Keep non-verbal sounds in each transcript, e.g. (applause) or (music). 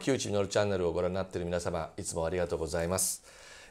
木内るチャンネルをご覧になっている皆様いつもありがとうございます、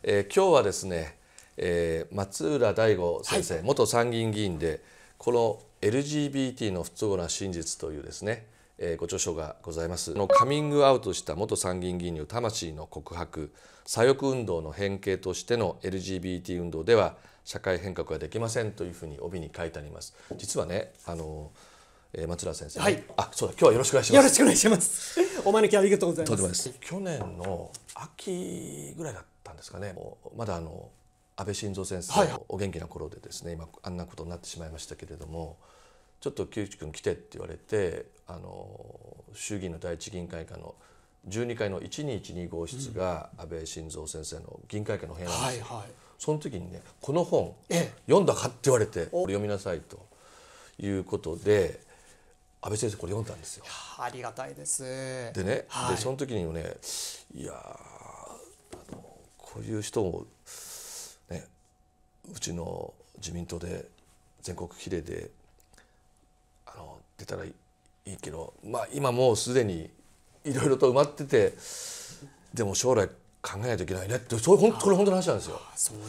えー、今日はですね、えー、松浦大吾先生、はい、元参議院議員でこの LGBT の不都合な真実というですね、えー、ご著書がございますのカミングアウトした元参議院議員の魂の告白左翼運動の変形としての LGBT 運動では社会変革はできませんというふうに帯に書いてあります実はねあのーえー、松田先生、はい、あそうだ今日はよろしくお願いしますよろしくお願いします (laughs) お招きありがとうございます去年の秋ぐらいだったんですかねまだあの安倍晋三先生、お元気な頃でですね今あんなことになってしまいましたけれどもちょっと木内君来てって言われてあの衆議院の第一議員会館の十二階の一二一二号室が安倍晋三先生の議員会館の部屋なんですよ、はいはい、その時にねこの本、ええ、読んだかって言われてこれ読みなさいということで安倍先生これ読んだんですよ。ありがたいです。でね、はい、でその時にもねいやあのこういう人もねうちの自民党で全国比例であの出たらいいけど、まあ、今もうすでにいろいろと埋まっててでも将来考えないといけないねってそう本当これ本当の話なんですよ。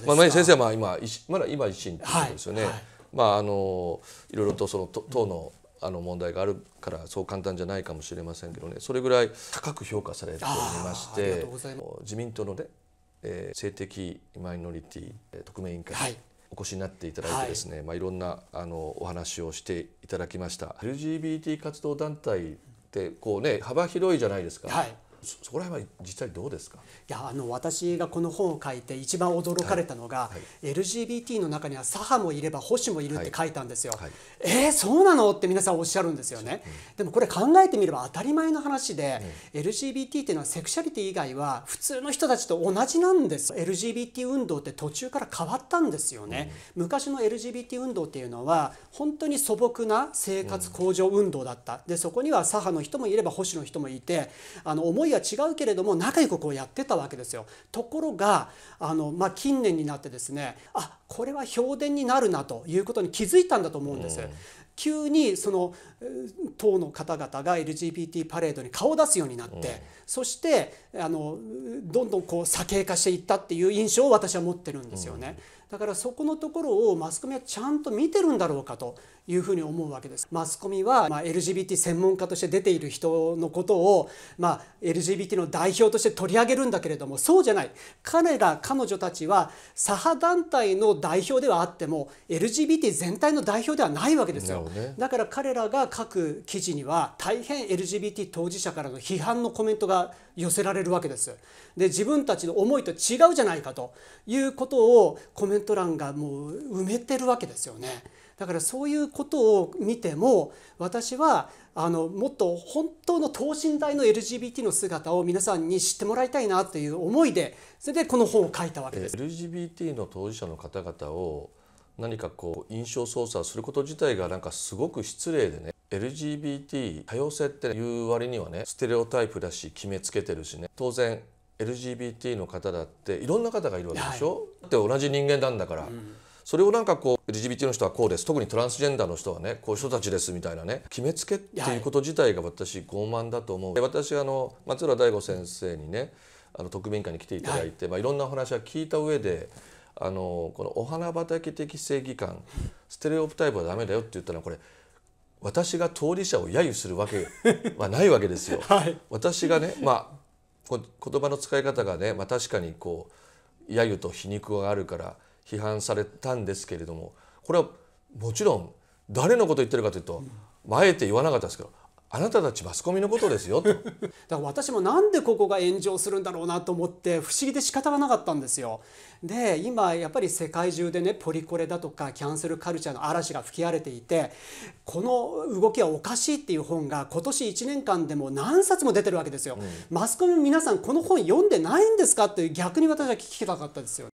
あまあ、先生はまあ今まだ今維新といことですよね。はいはい、まああのいろいろとその党の、うんあの問題があるからそう簡単じゃないかもしれませんけどねそれぐらい高く評価されておりまして自民党のね、えー、性的マイノリティ特命委員会、はい、お越しになっていただいてですね、はいまあ、いろんなあのお話をしていただきました LGBT 活動団体ってこうね幅広いじゃないですか。はいそこら辺は実際どうですかいやあの私がこの本を書いて一番驚かれたのが、はい、LGBT の中には左派もいれば保守もいるって書いたんですよ。はい、えー、そうなのって皆さんおっしゃるんですよね。うん、でもこれ考えてみれば当たり前の話で、うん、LGBT っていうのはセクシャリティ以外は普通の人たちと同じなんです。LGBT 運動って途中から変わったんですよね。うん、昔の LGBT 運動っていうのは本当に素朴な生活向上運動だった。でそこには左派の人もいれば保守の人もいてあの思い人は違うけれども仲良くこうやってたわけですよ。ところがあの、まあ、近年になってですねあこれは評伝になるなということに気づいたんだと思うんです。うん急にその党の方々が LGBT パレードに顔を出すようになって、うん、そしてあのどんどんこう左傾化していったっていう印象を私は持ってるんですよね、うん、だからそこのところをマスコミはちゃんと見てるんだろうかというふうに思うわけです。マスコミは、ま LGBT 専門家として出ている人のことを、まあ、LGBT の代表として取り上げるんだけれどもそうじゃない彼ら彼女たちは左派団体の代表ではあっても LGBT 全体の代表ではないわけですよ、だから彼らが書く記事には大変 LGBT 当事者からの批判のコメントが寄せられるわけですで自分たちの思いと違うじゃないかということをコメント欄がもう埋めてるわけですよね。だからそういうことを見ても私はあのもっと本当の等身大の LGBT の姿を皆さんに知ってもらいたいなという思いでそれでこの本を書いたわけです。LGBT の当事者の方々を何かこう印象操作すること自体がなんかすごく失礼でね LGBT 多様性っていう割にはねステレオタイプだし決めつけてるしね当然 LGBT の方だっていろんな方がいるわけでしょ、って同じ人間なんだから。うんそれをなんかこう LGBT の人はこうです特にトランスジェンダーの人はねこういう人たちですみたいなね決めつけっていうこと自体が私傲慢だと思う。私あの松浦大悟先生にねあの特命会に来ていただいて、いまあ、いろんなお話は聞いた上であのこのお花畑的正義感ステレオプタイプはダメだよって言ったのはこれ私が当事者を揶揄するわけはないわけですよ。(laughs) はい、私がね、まあ、言葉の使い方がね、まあ、確かにこう揶揄と皮肉があるから批判されたんですけれどもこれはもちろん誰のこと言ってるかというと、まあえて言わなかったですけどあなたたちマスコミのことですよ (laughs) だから私もなんでここが炎上するんだろうなと思って不思議で仕方がなかったんですよ。で今やっぱり世界中でねポリコレだとかキャンセルカルチャーの嵐が吹き荒れていてこの動きはおかしいっていう本が今年1年間でも何冊も出てるわけですよ。うん、マスコミの皆さんこの本読んでないんですかって逆に私は聞きたかったですよ。